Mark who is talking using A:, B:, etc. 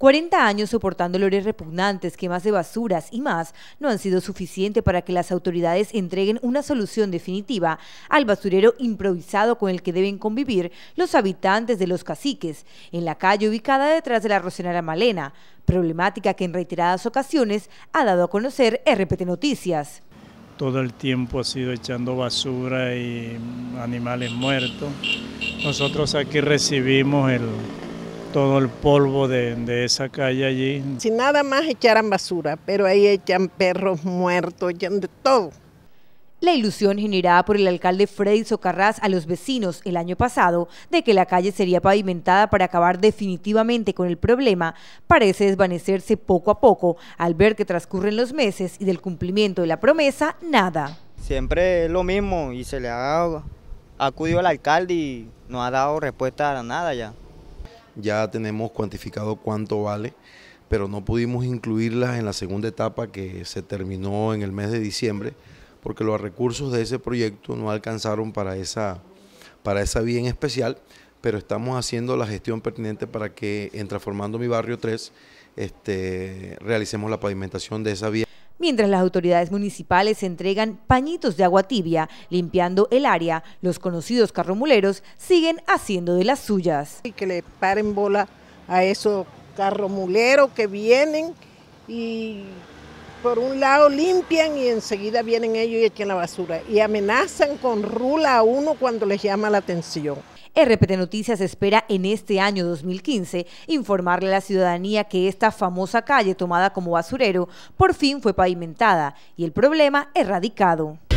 A: 40 años soportando olores repugnantes, quemas de basuras y más no han sido suficiente para que las autoridades entreguen una solución definitiva al basurero improvisado con el que deben convivir los habitantes de los caciques, en la calle ubicada detrás de la Rocenara Malena, problemática que en reiteradas ocasiones ha dado a conocer RPT Noticias.
B: Todo el tiempo ha sido echando basura y animales muertos. Nosotros aquí recibimos el, todo el polvo de, esa calle allí. Si
C: nada más echaran basura, pero ahí echan perros muertos, echan de todo. La ilusión generada
A: por el alcalde Freddy Socarrás a los vecinos el año pasado de que la calle sería pavimentada para acabar definitivamente con el problema parece desvanecerse poco a poco al ver que transcurren los meses y del cumplimiento de la promesa nada.
D: Siempre es lo mismo y se le ha acudido al alcalde y no ha dado respuesta a nada ya
E: ya tenemos cuantificado cuánto vale, pero no pudimos incluirlas en la segunda etapa que se terminó en el mes de diciembre, porque los recursos de ese proyecto no alcanzaron para esa, para esa vía en especial, pero estamos haciendo la gestión pertinente para que en Transformando mi Barrio 3 este, realicemos la pavimentación de esa vía.
A: Mientras las autoridades municipales entregan pañitos de agua tibia, limpiando el área, los conocidos carromuleros siguen haciendo de las suyas. Y que le
C: paren bola a esos carromuleros que vienen y por un lado limpian y enseguida vienen ellos y echan la basura y amenazan con rula a uno cuando les llama la atención. RPT Noticias espera en este
A: año 2015 informarle a la ciudadanía que esta famosa calle tomada como basurero por fin fue pavimentada y el problema erradicado.